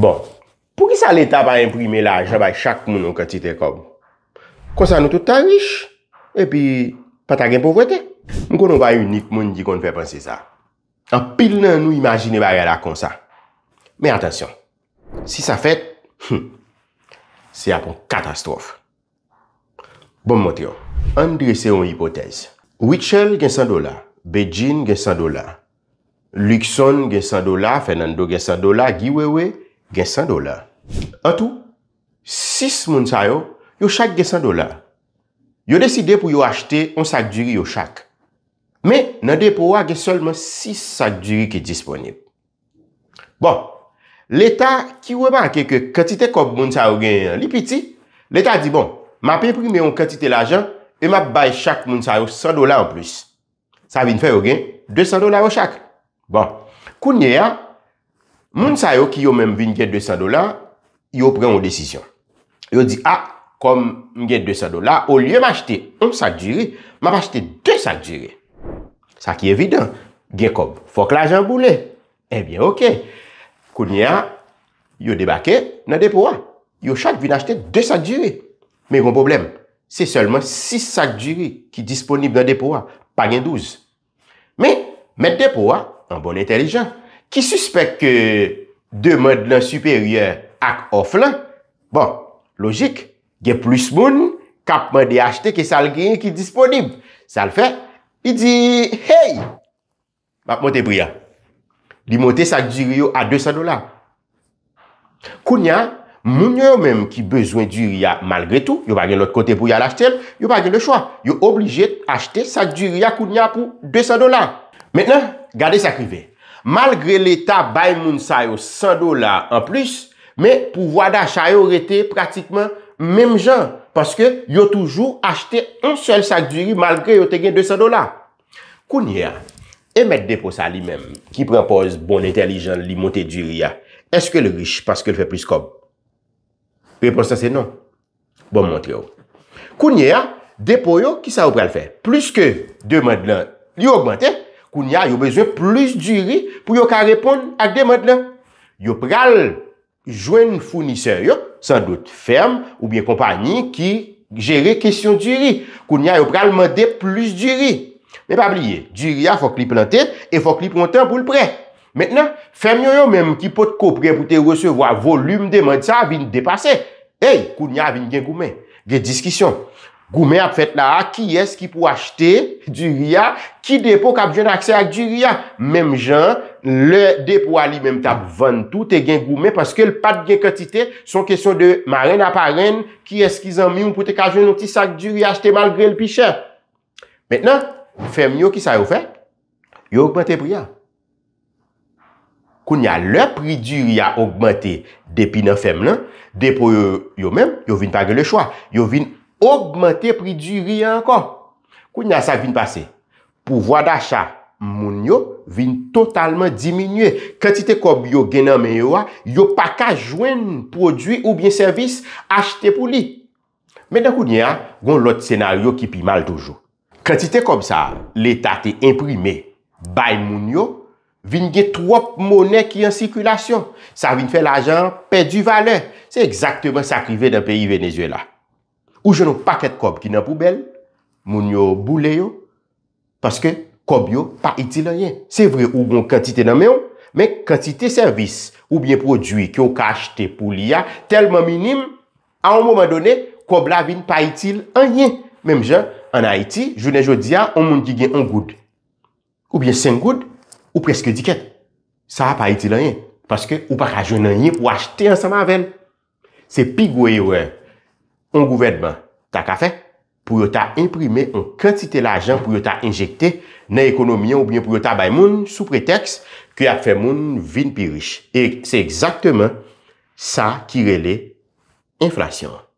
Bon, pou ki sa l'Etat pa imprimer la javay chak moun an katite kob? Kwa sa nou toutan riche, e pi pata gen povwete. Mwen konon va yon nik moun di kon fè prensi sa. An pil nan nou imajine ba yada kon sa. Men atasyon, si sa fèt, c'ya hmm, pon katastrofe. Bon motyon, an dresè yon hipotez. Whitchell gen 100 dola, Beijing gen 100 dola, Luxon gen 100 dola, Fernando gen 100 dola, Giwewe... gen 100 dolar. A tou, 6 moun sa yo, yo chak gen 100 dolar. Yo deside pou yo achete 1 sak djiri yo chak. Me, nan de pou wa gen solmen 6 sak djiri ki disponib. Bon, l'Etat ki weman ke ke katite kob moun sa yo gen li piti, l'Etat di bon, ma pe pri me yon katite l'ajan e ma bay chak moun sa yo 100 dolar en plus. Sa vin fe yo gen 200 dolar yo chak. Bon, kounye ya, Moun sa yo ki yo menm vin gen 200 dola, yo pren ou desisyon. Yo di, a, ah, kom gen 200 dola, ou lye m'achete 1 sak djiri, m'achete 2 sak djiri. Sa ki evidant, gen kob fok l'ajan boulè. Ebyen, eh ok, kounya, yo debake nan depo a. Yo chak vin achete 2 sak djiri. Me yon problem, se seulement 6 sak djiri ki disponible nan depo a, pa gen 12. Me, men depo a, an bon entelejant. Ki suspek ke demad lan superyè ak of lan, bon, logik, gen plus moun kap man de achte ke sal gen ki disponib. Sal fe, i di, hey! Bak monte bria. Li monte sa diri yo a 200 dola. Kounia, moun yo menm ki bezwen diri ya malgre tou, yo bagen lot kote pou ya lachten, yo bagen le chwa. Yo oblije achte sa diri ya kounia pou 200 dola. Mèten, gade sa krive. Malgre l'Etat bay moun sa yo 100 dolar an plis, me pou vwada chay yo rete pratikman mem jan, paske yo toujou achete an sel sak duiri malgre yo te gen 200 dolar. Kounye a, emet depo sa li menm, ki prempose bon entelijan li monté duiri a, eske le riche paske le fe plis kob? Repos sa se non. Bon montre yo. Kounye a, depo yo ki sa ou pral fe, plis ke deman de lan li augmente, Kounya yo bezwen plus diri pou yo ka repon ak demad la. Yo pral jwen founise yo, san dout ferm ou bien kompani ki jere kesyon diri. Kounya yo pral mande plus diri. Me pa bliye, diri a fok li plante et fok li prante pou lpre. Metnen, ferm yo yo menm ki pot kopren pou te resevo a volum demad sa vin depase. Hey, kounya vin gen koumen, gen diskisyon. Goume ap fet la, ki es ki pou achete du ria, ki depo kap jen akse ak du ria. Mem jan, le depo ali mem tap vantou te gen goume paske l pat gen kotite son kesyon de maren aparen ki es ki zan mi ou pou te kajen nouti sak du ria achete malgre l pi chè. Metnen, fem yo ki sa yo fe, yo augmente priya. Koun ya le pri du ria augmente depi nan fem lan, depo yo men, yo vin page le chwa, yo vin Ogmente pri di riyan ankon. Kounyan sa vin pase? Pouvoi d'achat moun yo vin totalman diminye. Kati te kob yo genan menyo a, yo pa ka jwen prodwi ou bien servis achete pou li. Menden kounyan, goun lot senaryo ki pi mal toujou. Kati te kob sa, l'Etat te imprime. Bay moun yo, vin ge trop mounen ki yon sirkulasyon. Sa vin fe l'ajan, pe di vale. Se exactement sa krive d'un peyi venezuela. Ou jenou paket kob ki nan poubel, moun yo boule yo, paske kob yo pa itil an ye. Se vre ou bon kantite nan men yo, men kantite servis, ou bien prodwi ki yo ka achete pou li ya, telman minim, an mouman donen, kob la vin pa itil an ye. Mem jen, an Haiti, jounen jodi ya, an moun ki gen an goud. Ou bien sen goud, ou preske diket. Sa pa itil an ye, paske ou pa ka jenon ye, ou achete an sama ven. Se pigwe yo en, On gouverdman, tak a fek, pou yo ta imprimer, on kantite l'ajan pou yo ta injekte, nan ekonomiyon pou yo ta bay moun sou preteks ki ap fe moun vin pi riche. E se ekzaktemen sa ki rele inflasyon.